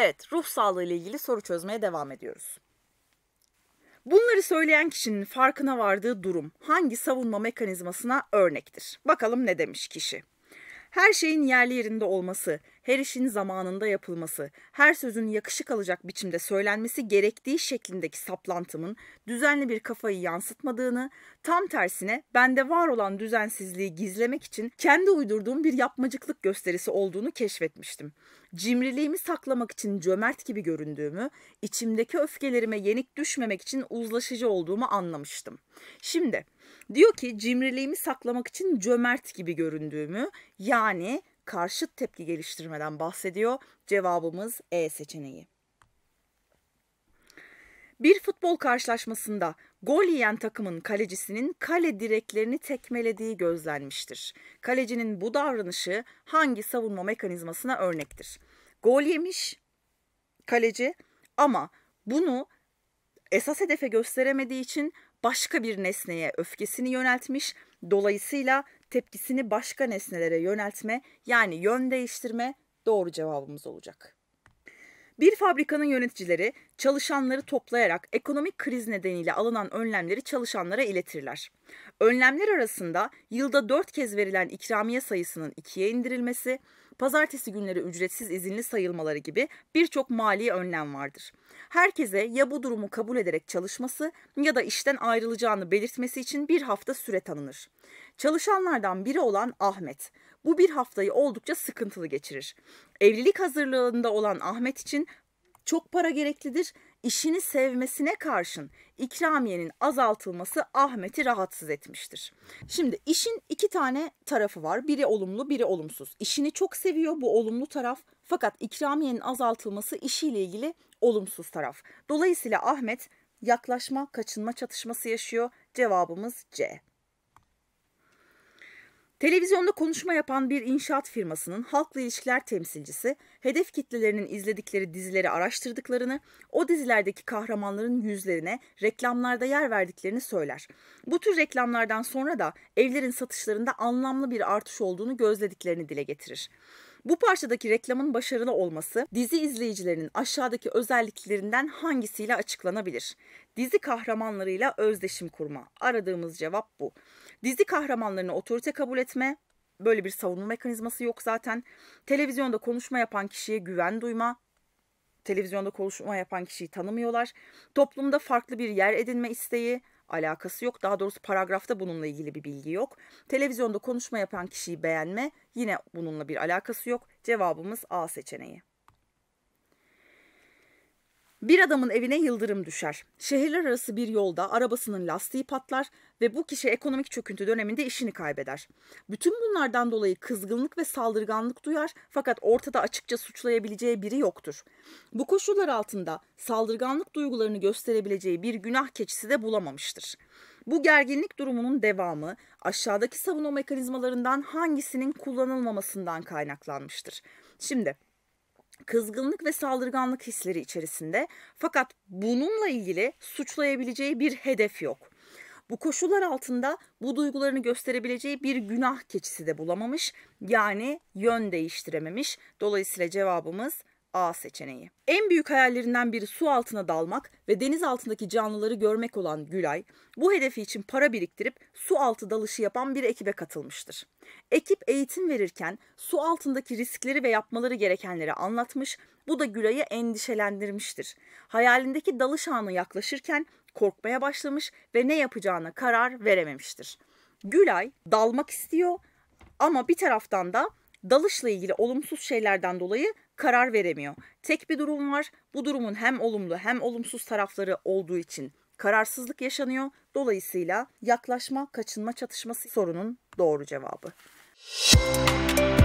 Evet, ruh sağlığı ile ilgili soru çözmeye devam ediyoruz. Bunları söyleyen kişinin farkına vardığı durum hangi savunma mekanizmasına örnektir? Bakalım ne demiş kişi. Her şeyin yerli yerinde olması, her işin zamanında yapılması, her sözün yakışık alacak biçimde söylenmesi gerektiği şeklindeki saplantımın düzenli bir kafayı yansıtmadığını, tam tersine bende var olan düzensizliği gizlemek için kendi uydurduğum bir yapmacıklık gösterisi olduğunu keşfetmiştim. Cimriliğimi saklamak için cömert gibi göründüğümü, içimdeki öfkelerime yenik düşmemek için uzlaşıcı olduğumu anlamıştım. Şimdi Diyor ki cimriliğimi saklamak için cömert gibi göründüğümü yani karşıt tepki geliştirmeden bahsediyor. Cevabımız E seçeneği. Bir futbol karşılaşmasında gol yiyen takımın kalecisinin kale direklerini tekmelediği gözlenmiştir. Kalecinin bu davranışı hangi savunma mekanizmasına örnektir? Gol yemiş kaleci ama bunu esas hedefe gösteremediği için başka bir nesneye öfkesini yöneltmiş. Dolayısıyla tepkisini başka nesnelere yöneltme yani yön değiştirme doğru cevabımız olacak. Bir fabrikanın yöneticileri çalışanları toplayarak ekonomik kriz nedeniyle alınan önlemleri çalışanlara iletirler. Önlemler arasında yılda 4 kez verilen ikramiye sayısının 2'ye indirilmesi, pazartesi günleri ücretsiz izinli sayılmaları gibi birçok mali önlem vardır. Herkese ya bu durumu kabul ederek çalışması ya da işten ayrılacağını belirtmesi için bir hafta süre tanınır. Çalışanlardan biri olan Ahmet bu bir haftayı oldukça sıkıntılı geçirir. Evlilik hazırlığında olan Ahmet için çok para gereklidir işini sevmesine karşın ikramiyenin azaltılması Ahmet'i rahatsız etmiştir. Şimdi işin iki tane tarafı var. Biri olumlu, biri olumsuz. İşini çok seviyor bu olumlu taraf. Fakat ikramiyenin azaltılması işiyle ilgili olumsuz taraf. Dolayısıyla Ahmet yaklaşma, kaçınma çatışması yaşıyor. Cevabımız C. Televizyonda konuşma yapan bir inşaat firmasının halkla ilişkiler temsilcisi, hedef kitlelerinin izledikleri dizileri araştırdıklarını, o dizilerdeki kahramanların yüzlerine reklamlarda yer verdiklerini söyler. Bu tür reklamlardan sonra da evlerin satışlarında anlamlı bir artış olduğunu gözlediklerini dile getirir. Bu parçadaki reklamın başarılı olması dizi izleyicilerinin aşağıdaki özelliklerinden hangisiyle açıklanabilir? Dizi kahramanlarıyla özdeşim kurma. Aradığımız cevap bu. Dizi kahramanlarını otorite kabul etme, böyle bir savunma mekanizması yok zaten. Televizyonda konuşma yapan kişiye güven duyma, televizyonda konuşma yapan kişiyi tanımıyorlar. Toplumda farklı bir yer edinme isteği, alakası yok. Daha doğrusu paragrafta bununla ilgili bir bilgi yok. Televizyonda konuşma yapan kişiyi beğenme yine bununla bir alakası yok. Cevabımız A seçeneği. Bir adamın evine yıldırım düşer. Şehirler arası bir yolda arabasının lastiği patlar ve bu kişi ekonomik çöküntü döneminde işini kaybeder. Bütün bunlardan dolayı kızgınlık ve saldırganlık duyar fakat ortada açıkça suçlayabileceği biri yoktur. Bu koşullar altında saldırganlık duygularını gösterebileceği bir günah keçisi de bulamamıştır. Bu gerginlik durumunun devamı aşağıdaki savunma mekanizmalarından hangisinin kullanılmamasından kaynaklanmıştır. Şimdi kızgınlık ve saldırganlık hisleri içerisinde fakat bununla ilgili suçlayabileceği bir hedef yok. Bu koşullar altında bu duygularını gösterebileceği bir günah keçisi de bulamamış yani yön değiştirememiş. Dolayısıyla cevabımız A seçeneği. En büyük hayallerinden biri su altına dalmak ve deniz altındaki canlıları görmek olan Gülay, bu hedefi için para biriktirip su altı dalışı yapan bir ekibe katılmıştır. Ekip eğitim verirken su altındaki riskleri ve yapmaları gerekenleri anlatmış, bu da Gülay'ı endişelendirmiştir. Hayalindeki dalış anı yaklaşırken korkmaya başlamış ve ne yapacağına karar verememiştir. Gülay dalmak istiyor ama bir taraftan da dalışla ilgili olumsuz şeylerden dolayı karar veremiyor. Tek bir durum var. Bu durumun hem olumlu hem olumsuz tarafları olduğu için kararsızlık yaşanıyor. Dolayısıyla yaklaşma, kaçınma çatışması sorunun doğru cevabı. Müzik